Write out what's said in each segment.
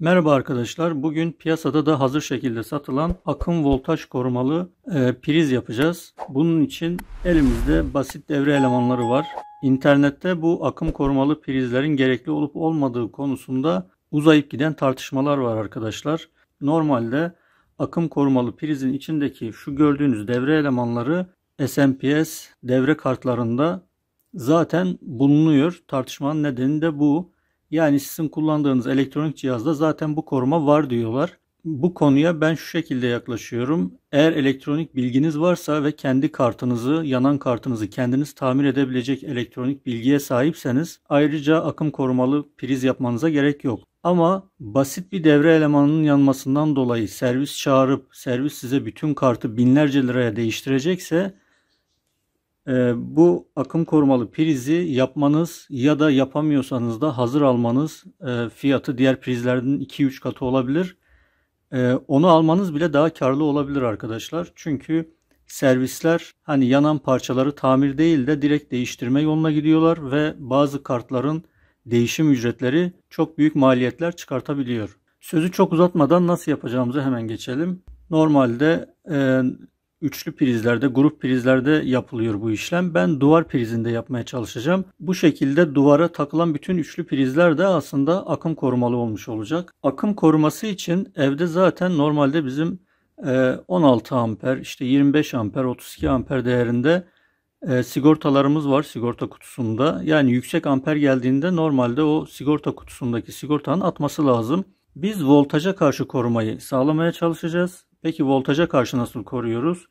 Merhaba arkadaşlar. Bugün piyasada da hazır şekilde satılan akım voltaj korumalı e, priz yapacağız. Bunun için elimizde basit devre elemanları var. İnternette bu akım korumalı prizlerin gerekli olup olmadığı konusunda uzayıp giden tartışmalar var arkadaşlar. Normalde akım korumalı prizin içindeki şu gördüğünüz devre elemanları SMPS devre kartlarında zaten bulunuyor. Tartışmanın nedeni de bu. Yani sizin kullandığınız elektronik cihazda zaten bu koruma var diyorlar. Bu konuya ben şu şekilde yaklaşıyorum. Eğer elektronik bilginiz varsa ve kendi kartınızı, yanan kartınızı kendiniz tamir edebilecek elektronik bilgiye sahipseniz ayrıca akım korumalı priz yapmanıza gerek yok. Ama basit bir devre elemanının yanmasından dolayı servis çağırıp servis size bütün kartı binlerce liraya değiştirecekse ee, bu akım korumalı prizi yapmanız ya da yapamıyorsanız da hazır almanız e, fiyatı diğer prizlerden 2-3 katı olabilir. Ee, onu almanız bile daha karlı olabilir arkadaşlar. Çünkü servisler hani yanan parçaları tamir değil de direkt değiştirme yoluna gidiyorlar ve bazı kartların değişim ücretleri çok büyük maliyetler çıkartabiliyor. Sözü çok uzatmadan nasıl yapacağımızı hemen geçelim. Normalde e, üçlü prizlerde, grup prizlerde yapılıyor bu işlem. Ben duvar prizinde yapmaya çalışacağım. Bu şekilde duvara takılan bütün üçlü prizler de aslında akım korumalı olmuş olacak. Akım koruması için evde zaten normalde bizim 16 e, amper, işte 25 amper, 32 amper değerinde e, sigortalarımız var sigorta kutusunda. Yani yüksek amper geldiğinde normalde o sigorta kutusundaki sigortanın atması lazım. Biz voltaja karşı korumayı sağlamaya çalışacağız. Peki voltaja karşı nasıl koruyoruz?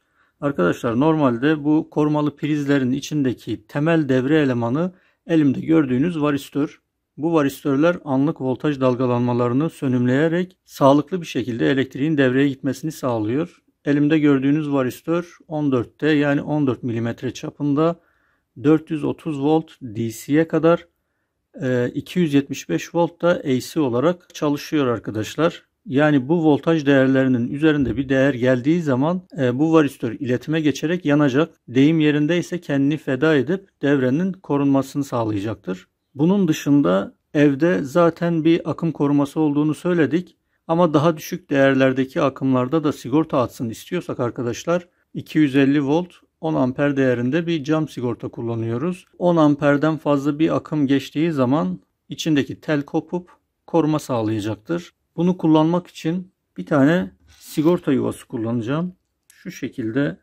Arkadaşlar normalde bu korumalı prizlerin içindeki temel devre elemanı elimde gördüğünüz varistör. Bu varistörler anlık voltaj dalgalanmalarını sönümleyerek sağlıklı bir şekilde elektriğin devreye gitmesini sağlıyor. Elimde gördüğünüz varistör 14'te yani 14 mm çapında 430 volt DC'ye kadar 275 volt da AC olarak çalışıyor arkadaşlar. Yani bu voltaj değerlerinin üzerinde bir değer geldiği zaman e, bu varistör iletime geçerek yanacak. Deyim yerinde ise kendini feda edip devrenin korunmasını sağlayacaktır. Bunun dışında evde zaten bir akım koruması olduğunu söyledik. Ama daha düşük değerlerdeki akımlarda da sigorta atsın istiyorsak arkadaşlar 250 volt 10 amper değerinde bir cam sigorta kullanıyoruz. 10 amperden fazla bir akım geçtiği zaman içindeki tel kopup koruma sağlayacaktır. Bunu kullanmak için bir tane sigorta yuvası kullanacağım. Şu şekilde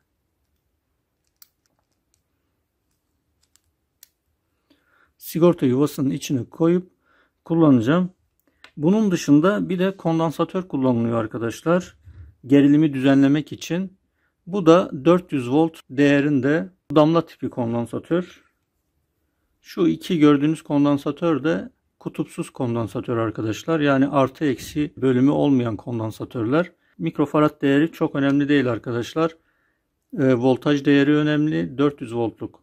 sigorta yuvasının içine koyup kullanacağım. Bunun dışında bir de kondansatör kullanılıyor arkadaşlar. Gerilimi düzenlemek için. Bu da 400 volt değerinde damla tipi kondansatör. Şu iki gördüğünüz kondansatör de kutupsuz kondansatör arkadaşlar. Yani artı eksi bölümü olmayan kondansatörler. Mikrofarad değeri çok önemli değil arkadaşlar. E, voltaj değeri önemli. 400 voltluk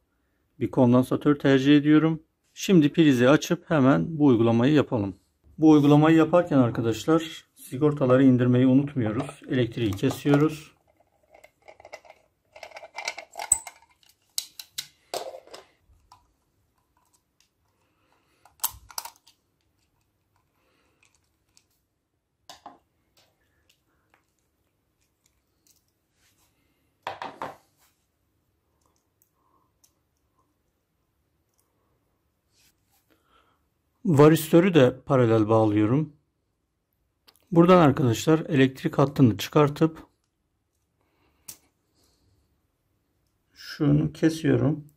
bir kondansatör tercih ediyorum. Şimdi prizi açıp hemen bu uygulamayı yapalım. Bu uygulamayı yaparken arkadaşlar sigortaları indirmeyi unutmuyoruz. Elektriği kesiyoruz. Varistörü de paralel bağlıyorum. Buradan arkadaşlar elektrik hattını çıkartıp şunu kesiyorum.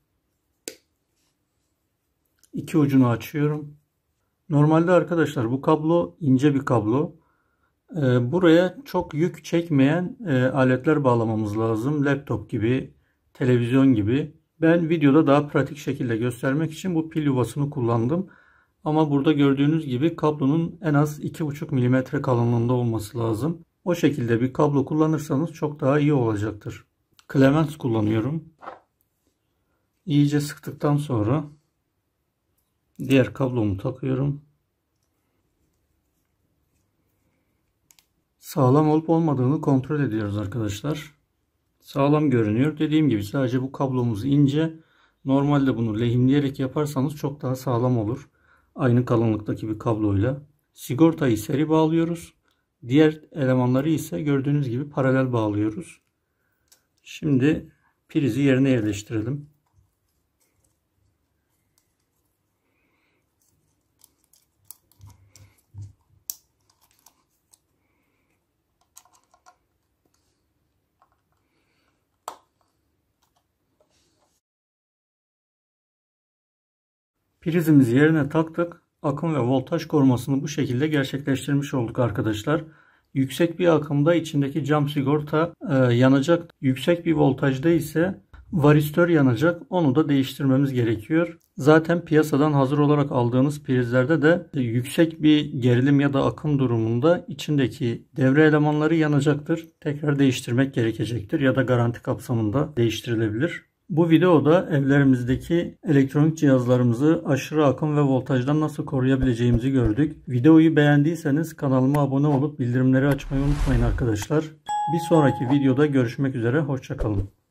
İki ucunu açıyorum. Normalde arkadaşlar bu kablo ince bir kablo. Ee, buraya çok yük çekmeyen e, aletler bağlamamız lazım. Laptop gibi, televizyon gibi. Ben videoda daha pratik şekilde göstermek için bu pil yuvasını kullandım. Ama burada gördüğünüz gibi kablonun en az 2,5 mm kalınlığında olması lazım. O şekilde bir kablo kullanırsanız çok daha iyi olacaktır. Clemens kullanıyorum. İyice sıktıktan sonra diğer kablomu takıyorum. Sağlam olup olmadığını kontrol ediyoruz arkadaşlar. Sağlam görünüyor. Dediğim gibi sadece bu kablomuz ince. Normalde bunu lehimleyerek yaparsanız çok daha sağlam olur aynı kalınlıktaki bir kabloyla. Sigortayı seri bağlıyoruz. Diğer elemanları ise gördüğünüz gibi paralel bağlıyoruz. Şimdi prizi yerine yerleştirelim. Prizimizi yerine taktık. Akım ve voltaj korumasını bu şekilde gerçekleştirmiş olduk arkadaşlar. Yüksek bir akımda içindeki cam sigorta e, yanacak. Yüksek bir voltajda ise varistör yanacak. Onu da değiştirmemiz gerekiyor. Zaten piyasadan hazır olarak aldığınız prizlerde de yüksek bir gerilim ya da akım durumunda içindeki devre elemanları yanacaktır. Tekrar değiştirmek gerekecektir ya da garanti kapsamında değiştirilebilir. Bu videoda evlerimizdeki elektronik cihazlarımızı aşırı akım ve voltajdan nasıl koruyabileceğimizi gördük. Videoyu beğendiyseniz kanalıma abone olup bildirimleri açmayı unutmayın arkadaşlar. Bir sonraki videoda görüşmek üzere hoşçakalın.